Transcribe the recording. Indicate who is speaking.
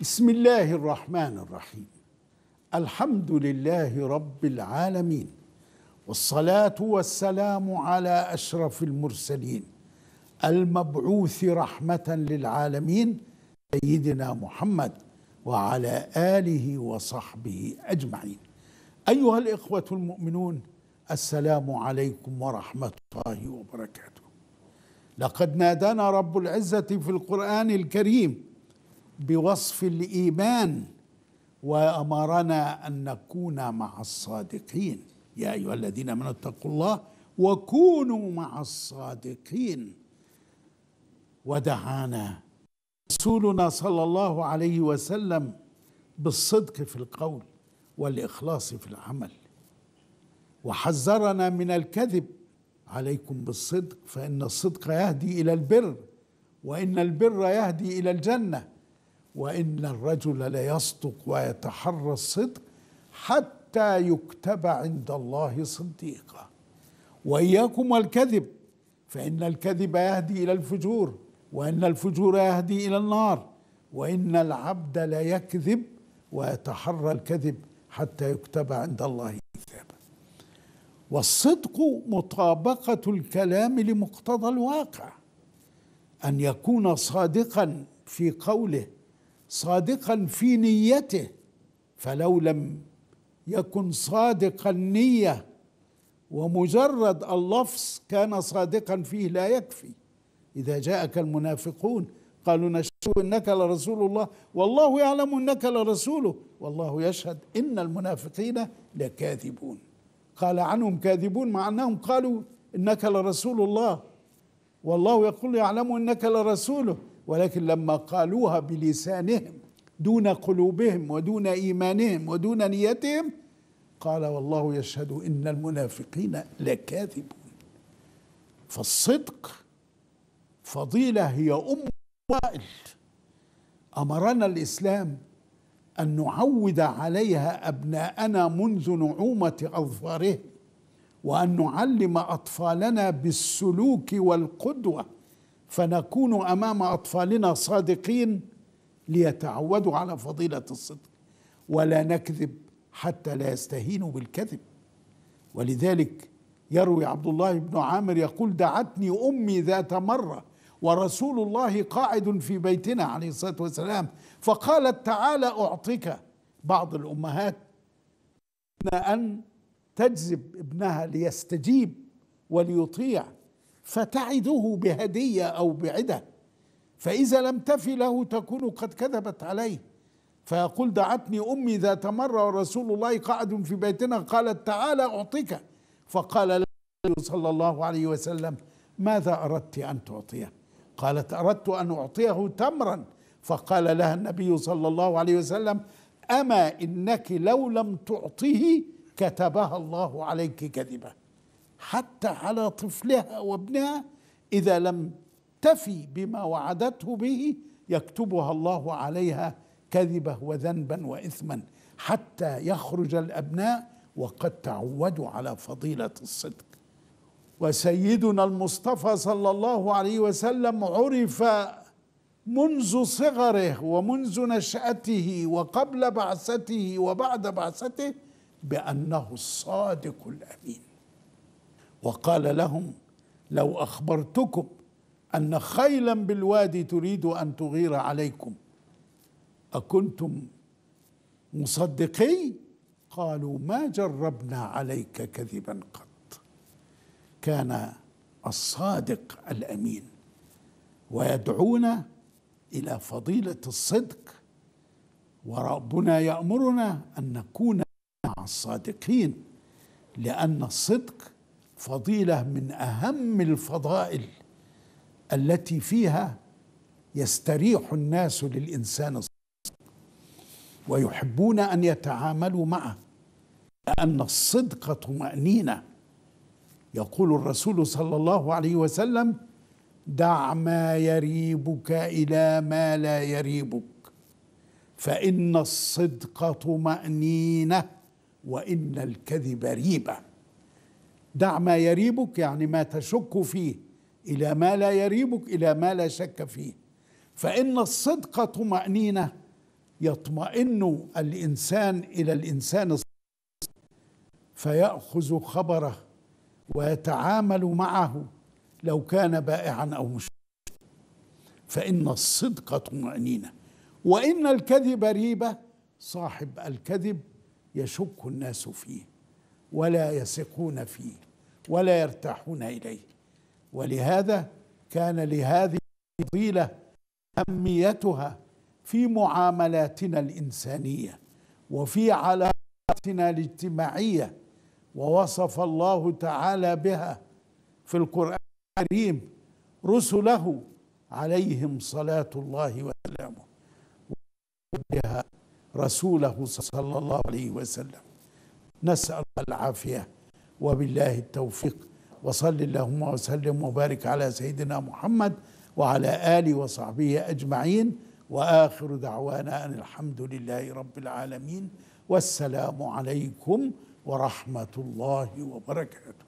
Speaker 1: بسم الله الرحمن الرحيم الحمد لله رب العالمين والصلاه والسلام على اشرف المرسلين المبعوث رحمه للعالمين سيدنا محمد وعلى اله وصحبه اجمعين ايها الاخوه المؤمنون السلام عليكم ورحمه الله وبركاته لقد نادانا رب العزه في القران الكريم بوصف الايمان وامرنا ان نكون مع الصادقين يا ايها الذين امنوا اتقوا الله وكونوا مع الصادقين ودعانا رسولنا صلى الله عليه وسلم بالصدق في القول والاخلاص في العمل وحذرنا من الكذب عليكم بالصدق فان الصدق يهدي الى البر وان البر يهدي الى الجنه وإن الرجل ليصدق ويتحرى الصدق حتى يكتب عند الله صديقا وإياكم والكذب فإن الكذب يهدي إلى الفجور وإن الفجور يهدي إلى النار وإن العبد ليكذب ويتحرى الكذب حتى يكتب عند الله كتابا والصدق مطابقة الكلام لمقتضى الواقع أن يكون صادقا في قوله صادقا في نيته فلو لم يكن صادق النيه ومجرد اللفظ كان صادقا فيه لا يكفي اذا جاءك المنافقون قالوا نشهد انك لرسول الله والله يعلم انك لرسوله والله يشهد ان المنافقين لكاذبون قال عنهم كاذبون مع انهم قالوا انك لرسول الله والله يقول يعلم انك لرسوله ولكن لما قالوها بلسانهم دون قلوبهم ودون ايمانهم ودون نيتهم قال والله يشهد ان المنافقين لكاذبون فالصدق فضيله هي ام الوائل امرنا الاسلام ان نعود عليها ابناءنا منذ نعومه اظفارهم وان نعلم اطفالنا بالسلوك والقدوه فنكون امام اطفالنا صادقين ليتعودوا على فضيله الصدق ولا نكذب حتى لا يستهينوا بالكذب ولذلك يروي عبد الله بن عامر يقول دعتني امي ذات مره ورسول الله قاعد في بيتنا عليه الصلاه والسلام فقالت تعالى اعطيك بعض الامهات ان تجذب ابنها ليستجيب وليطيع فتعده بهديه او بعده فاذا لم تف له تكون قد كذبت عليه فيقول دعتني امي ذات مره ورسول الله قاعد في بيتنا قالت تعالى اعطيك فقال له صلى الله عليه وسلم ماذا اردت ان تعطيه قالت اردت ان اعطيه تمرا فقال لها النبي صلى الله عليه وسلم اما انك لو لم تعطه كتبها الله عليك كذبه حتى على طفلها وابنها اذا لم تفي بما وعدته به يكتبها الله عليها كذبه وذنبا واثما حتى يخرج الابناء وقد تعودوا على فضيله الصدق وسيدنا المصطفى صلى الله عليه وسلم عرف منذ صغره ومنذ نشاته وقبل بعثته وبعد بعثته بانه الصادق الامين وقال لهم لو اخبرتكم ان خيلا بالوادي تريد ان تغير عليكم اكنتم مصدقي قالوا ما جربنا عليك كذبا قط كان الصادق الامين ويدعونا الى فضيله الصدق وربنا يامرنا ان نكون مع الصادقين لان الصدق فضيله من اهم الفضائل التي فيها يستريح الناس للانسان الصدق ويحبون ان يتعاملوا معه لان الصدق طمانينه يقول الرسول صلى الله عليه وسلم دع ما يريبك الى ما لا يريبك فان الصدق طمانينه وان الكذب ريبه دع ما يريبك يعني ما تشك فيه الى ما لا يريبك الى ما لا شك فيه فان الصدق طمانينه يطمئن الانسان الى الانسان الصدق فياخذ خبره ويتعامل معه لو كان بائعا او مش فان الصدق طمانينه وان الكذب ريبه صاحب الكذب يشك الناس فيه ولا يثقون فيه ولا يرتاحون اليه ولهذا كان لهذه الفضيله اهميتها في معاملاتنا الانسانيه وفي علاقاتنا الاجتماعيه ووصف الله تعالى بها في القران الكريم رسله عليهم صلاه الله وسلامه بها رسوله صلى الله عليه وسلم نسال العافيه وبالله التوفيق وصل اللهم وسلم وبارك على سيدنا محمد وعلى اله وصحبه اجمعين واخر دعوانا ان الحمد لله رب العالمين والسلام عليكم ورحمه الله وبركاته